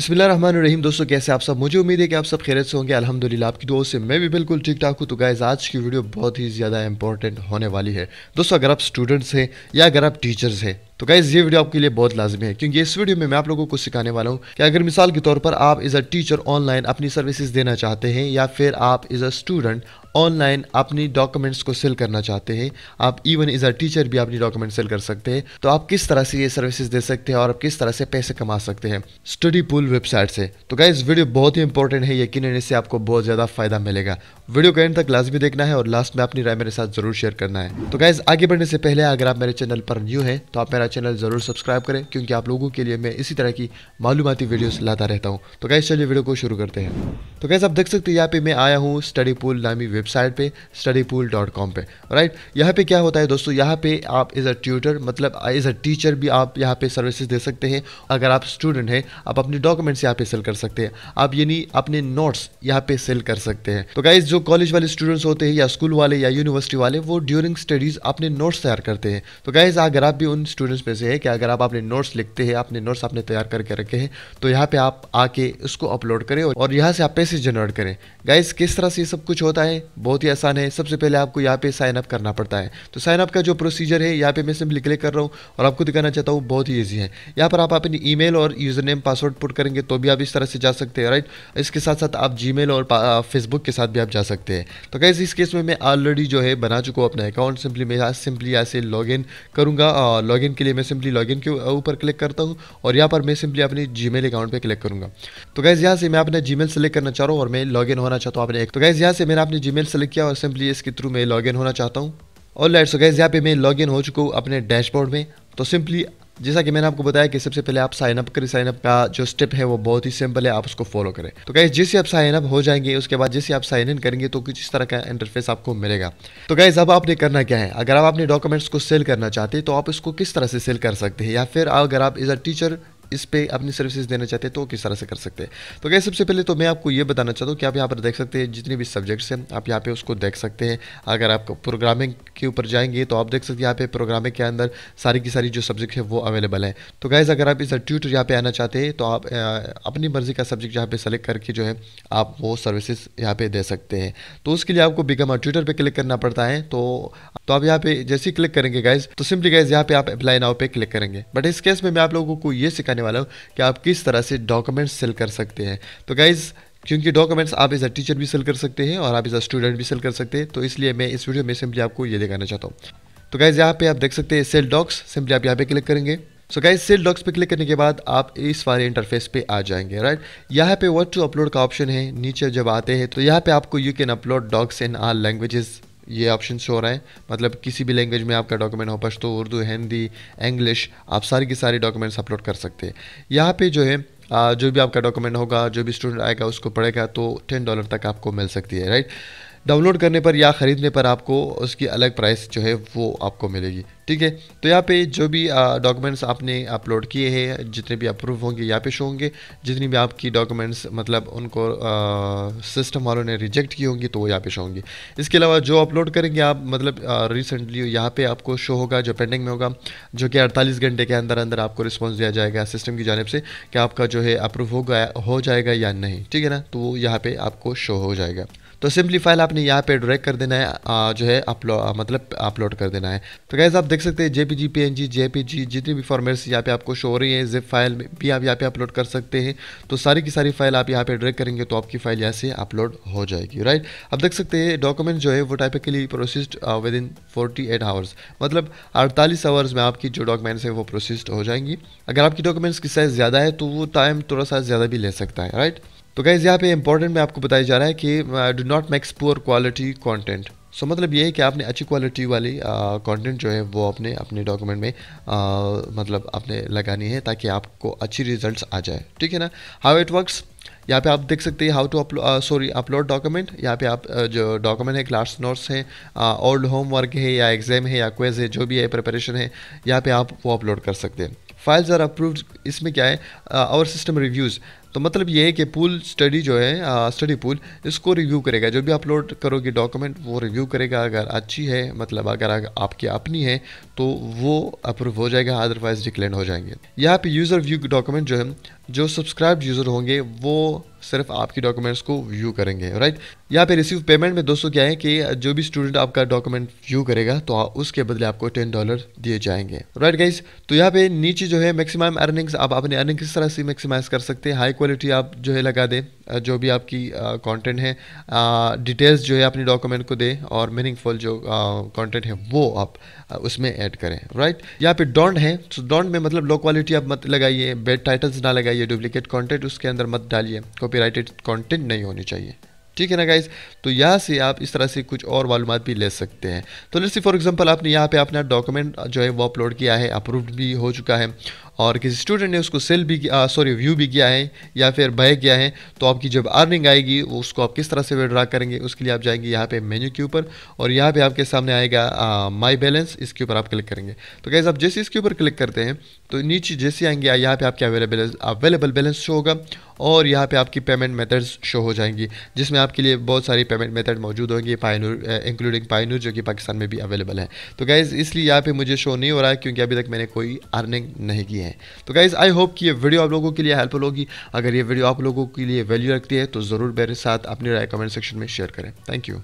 रहीम दोस्तों कैसे आप सब मुझे उम्मीद है कि आप सब खैरियत से होंगे अल्हम्दुलिल्लाह आपकी दोस्त से मैं भी बिल्कुल ठीक ठाक हूँ तो गाइज़ आज की वीडियो बहुत ही ज़्यादा इंपॉर्टेंट होने वाली है दोस्तों अगर आप स्टूडेंट्स हैं या अगर आप टीचर्स हैं तो गाइज़ ये वीडियो आपके लिए बहुत लाजमी है क्योंकि इस वीडियो में मैं आप लोगों को सिखाने वाला हूँ कि अगर मिसाल के तौर पर आप एज अ टीचर ऑनलाइन अपनी सर्विसेज देना चाहते हैं या फिर आप एज अ स्टूडेंट ऑनलाइन अपनी डॉक्यूमेंट्स को सेल करना चाहते हैं आप इवन एज अ टीचर भी अपनी डॉक्यूमेंट सेल कर सकते हैं तो आप किस तरह से ये सर्विसेज दे सकते हैं और आप किस तरह से पैसे कमा सकते हैं स्टडी पुल वेबसाइट से तो गाइज वीडियो बहुत ही इंपॉर्टेंट है यकीन इससे आपको बहुत ज़्यादा फायदा मिलेगा वीडियो का एंड तक लाजमी देखना है और लास्ट में अपनी राय मेरे साथ जरूर शेयर करना है तो गाइज आगे बढ़ने से पहले अगर आप मेरे चैनल पर न्यू है तो आप मेरा चैनल ज़रूर सब्सक्राइब करें क्योंकि आप लोगों के लिए मैं इसी तरह की मालूमती वीडियोस लाता रहता हूं तो गाइस चलिए वीडियो को शुरू करते हैं तो कैसे आप देख सकते हैं यहाँ पे मैं आया हूँ स्टडी पूल नामी वेबसाइट पे स्टडी पूल डॉट कॉम पर राइट यहाँ पे क्या होता है दोस्तों यहाँ पे आप एज अ ट्यूटर मतलब एज अ टीचर भी आप यहाँ पे सर्विसेज दे सकते हैं अगर आप स्टूडेंट हैं आप अपने डॉक्यूमेंट्स यहाँ पे सेल कर सकते हैं आप यानी अपने नोट्स यहाँ पे सेल कर सकते हैं तो गाइज जो कॉलेज वाले स्टूडेंट्स होते हैं या स्कूल वाले या यूनिवर्सिटी वाले वो ड्यूरिंग स्टडीज अपने नोट्स तैयार करते हैं तो गाइज अगर आप भी उन स्टूडेंट्स में से है कि अगर आप अपने नोट्स लिखते हैं अपने नोट्स आपने तैयार करके रखे हैं तो यहाँ पे आप आके उसको अपलोड करें और यहाँ से आप पैसे कैसे जनरेट करें गाइस किस तरह से ये सब कुछ होता है बहुत ही आसान है सबसे पहले आपको यहाँ पे साइन अप करना पड़ता है तो साइन अप का जो प्रोसीजर है यहाँ पे मैं सिंपली क्लिक कर रहा हूँ और आपको दिखाना चाहता हूँ बहुत ही ईजी है यहाँ पर आप अपनी मेल और यूज़र नेम पासवर्ड पुट करेंगे तो भी आप इस तरह से जा सकते हैं राइट इसके साथ साथ आप जी और फेसबुक के साथ भी आप जा सकते हैं तो गाइज इस केस में मैं ऑलरेडी जो है बना चुका हूँ अपना अकाउंट सिंपली मैं सिंपली यहाँ से लॉग करूँगा लॉग के लिए मैं सिंपली लॉग के ऊपर क्लिक करता हूँ और यहाँ पर मैं सिंपली अपनी जी अकाउंट पर क्लिक करूँगा तो गाइज यहाँ से मैं अपना जी सेलेक्ट करना करो और मैं लॉगिन होना चाहता हूँ आपने एक तो गैस यहाँ से मैंने अपने जी मेल सेलेक्ट किया और सिंपली इसके थ्रू मैं लॉगिन होना चाहता हूँ और लाइट सो गैस यहाँ पे मैं लॉगिन हो चुका हूँ अपने डैशबोर्ड में तो सिंपली जैसा कि मैंने आपको बताया कि सबसे पहले आप साइनअप करें साइनअप का जो स्टेप है वो बहुत ही सिंपल है आप उसको फॉलो करें तो गैस जैसे आप साइन अप हो जाएंगे उसके बाद जैसे आप साइन इन करेंगे तो किस तरह का इंटरफेस आपको मिलेगा तो गैस अब आपने करना क्या है अगर आप अपने डॉक्यूमेंट्स को सेल करना चाहते हैं तो आप इसको किस तरह से सेल कर सकते हैं या फिर अगर आप एज अ टीचर इस पर अपनी सर्विसेज देना चाहते हैं तो किस तरह से कर सकते हैं तो क्या सबसे पहले तो मैं आपको ये बताना चाहता हूँ कि आप यहाँ पर देख सकते हैं जितने भी सब्जेक्ट्स हैं आप यहाँ पे उसको देख सकते हैं अगर आप प्रोग्रामिंग के ऊपर जाएंगे तो आप देख सकते हैं यहाँ पे प्रोग्रामिंग के अंदर सारी की सारी जो सब्जेक्ट है वो अवेलेबल है तो गैज़ अगर आप इस ट्यूटर यहाँ पे आना चाहते हैं तो आप अपनी मर्ज़ी का सब्जेक्ट यहाँ पे सेलेक्ट करके जो है आप वो सर्विसेज यहाँ पे दे सकते हैं तो उसके लिए आपको बिगम ट्विटर पर क्लिक करना पड़ता है तो तो आप यहाँ पे जैसे ही क्लिक करेंगे गाइज तो सिंपली गाइज यहाँ पे आप अप्लाई नाव पे क्लिक करेंगे बट इस केस में मैं आप लोगों को ये सिखाने बताने वाला हूँ कि आप किस तरह से डॉक्यूमेंट्स सेल कर सकते हैं तो गाइज़ क्योंकि डॉक्यूमेंट्स आप एज अ टीचर भी सेल कर सकते हैं और आप एज अ स्टूडेंट भी सेल कर सकते हैं तो इसलिए मैं इस वीडियो में सिंपली आपको ये दिखाना चाहता हूँ तो गाइज़ यहाँ पे आप देख सकते हैं सेल डॉक्स सिंपली आप यहाँ पे क्लिक करेंगे सो गाइज सेल डॉक्स पे क्लिक करने के बाद आप इस वाले इंटरफेस पे आ जाएंगे राइट यहाँ पे व्हाट टू अपलोड का ऑप्शन है नीचे जब आते हैं तो यहाँ पे आपको you can upload docs in our languages ये ऑप्शन शो हो रहा है मतलब किसी भी लैंग्वेज में आपका डॉक्यूमेंट हो पश्तो उर्दू हिंदी इंग्लिश आप सारी की सारी डॉक्यूमेंट्स अपलोड कर सकते हैं यहाँ पे जो है जो भी आपका डॉक्यूमेंट होगा जो भी स्टूडेंट आएगा उसको पढ़ेगा तो टेन डॉलर तक आपको मिल सकती है राइट डाउनलोड करने पर या ख़रीदने पर आपको उसकी अलग प्राइस जो है वो आपको मिलेगी ठीक है तो यहाँ पे जो भी डॉक्यूमेंट्स आपने अपलोड किए हैं जितने भी अप्रूव होंगे यहाँ पे शो होंगे जितनी भी आपकी डॉक्यूमेंट्स मतलब उनको सिस्टम वालों ने रिजेक्ट की होंगी तो वो यहाँ पे शो होंगी इसके अलावा जो अपलोड करेंगे आप मतलब रिसेंटली यहाँ पे आपको शो होगा जो पेंडिंग में होगा जो कि अड़तालीस घंटे के अंदर अंदर आपको रिस्पॉन्स दिया जाएगा सिस्टम की जानब से कि आपका जो है अप्रूव हो गया हो जाएगा या नहीं ठीक है ना तो वो यहाँ पर आपको शो हो जाएगा तो सिंपली फाइल आपने यहाँ पे ड्रैग कर देना है आ, जो है अपलो मतलब अपलोड कर देना है तो गैस आप देख सकते हैं J P G P N G J P G जितनी भी फॉर्मेट्स यहाँ पे आपको शो हो रही है जिप फाइल भी आप यहाँ पे अपलोड कर सकते हैं तो सारी की सारी फाइल आप यहाँ पे ड्रैग करेंगे तो आपकी फाइल यहाँ से अपलोड हो जाएगी राइट आप देख सकते हैं डॉक्यूमेंट जो है वो typically processed within forty eight hours मतलब अड़तालीस आवर्स में आपकी जो डॉक्यूमेंट्स हैं वो प्रोसेस्ड हो जाएंगी अगर आपकी डॉक्यूमेंट्स की साइज़ ज़्यादा है तो वो टाइम थोड़ा सा ज़्यादा भी ले सकता है राइट तो गाइज़ यहाँ पे इंपॉर्टेंट में आपको बताया जा रहा है कि do not makes poor quality content so मतलब ये है कि आपने अच्छी क्वालिटी वाली कॉन्टेंट uh, जो है वो अपने अपने डॉक्यूमेंट में आ, uh, मतलब आपने लगानी है ताकि आपको अच्छी रिजल्ट आ जाए ठीक है ना हाउ इट वर्क्स यहाँ पे आप देख सकते हैं how to upload sorry upload document यहाँ पे आप uh, जो डॉक्यूमेंट है क्लास नोट्स हैं ओल्ड होमवर्क है या एग्ज़ाम है या क्वेज है जो भी है प्रिपरेशन है यहाँ पे आप वो अपलोड कर सकते हैं फाइल्स आर अप्रूव्ड इसमें क्या है आवर सिस्टम रिव्यूज़ तो मतलब ये है कि पूल स्टडी जो है स्टडी पूल इसको रिव्यू करेगा जो भी अपलोड करोगे डॉक्यूमेंट वो रिव्यू करेगा अगर अच्छी है मतलब अगर आपकी अपनी है तो वो अप्रूव हो जाएगा अदरवाइज डिक्लेन हो जाएंगे यहाँ पे यूज़र व्यू डॉक्यूमेंट जो है जो सब्सक्राइब यूज़र होंगे वो सिर्फ आपकी डॉक्यूमेंट्स को व्यू करेंगे राइट यहाँ पे रिसीव पेमेंट में दोस्तों क्या है कि जो भी स्टूडेंट आपका डॉक्यूमेंट व्यू करेगा तो उसके बदले आपको टेन डॉलर दिए जाएंगे राइट गाइज तो यहाँ पे नीचे जो है मैक्सिमम अर्निंग्स आप अपने अर्निंग किस तरह से मैक्सिमाइज कर सकते हैं हाई क्वालिटी आप जो है लगा दें जो भी आपकी कंटेंट है डिटेल्स जो है अपने डॉक्यूमेंट को दें और मीनिंगफुल जो कंटेंट है वो आप उसमें ऐड करें राइट यहाँ पे डोंट है तो डोंट में मतलब लो क्वालिटी आप मत लगाइए बेड टाइटल्स ना लगाइए डुप्लीकेट कंटेंट उसके अंदर मत डालिए कॉपीराइटेड कंटेंट नहीं होनी चाहिए ठीक है ना गाइज तो यहाँ से आप इस तरह से कुछ और मालूम भी ले सकते हैं तो लेट्स फॉर एग्जांपल आपने यहाँ पे अपना डॉक्यूमेंट जो है वो अपलोड किया है अप्रूव्ड भी हो चुका है और किसी स्टूडेंट ने उसको सेल भी सॉरी व्यू भी किया है या फिर बाय किया है तो आपकी जब अर्निंग आएगी उसको आप किस तरह से विड्रा करेंगे उसके लिए आप जाएंगे यहाँ पे मेन्यू के ऊपर और यहाँ पे आपके सामने आएगा माय बैलेंस इसके ऊपर आप क्लिक करेंगे तो कैसे आप जैसे इसके ऊपर क्लिक करते हैं तो नीचे जैसे आएंगे यहाँ पर आपके अवेलेबल अवेलेबल बैलेंस शो होगा और यहाँ पे आपकी पेमेंट मेथड्स शो हो जाएंगी जिसमें आपके लिए बहुत सारी पेमेंट मेथड मौजूद होंगी पायनूर इंक्लूडिंग पायनूर जो कि पाकिस्तान में भी अवेलेबल है तो गैज़ इसलिए यहाँ पे मुझे शो नहीं हो रहा है क्योंकि अभी तक मैंने कोई अर्निंग नहीं की है हैं तो गाइज़ आई होप कि ये वीडियो आप लोगों के लिए हेल्पफुल होगी अगर ये वीडियो आप लोगों के लिए वैल्यू रखती है तो ज़रूर मेरे साथ अपनी राय कमेंट सेक्शन में शेयर करें थैंक यू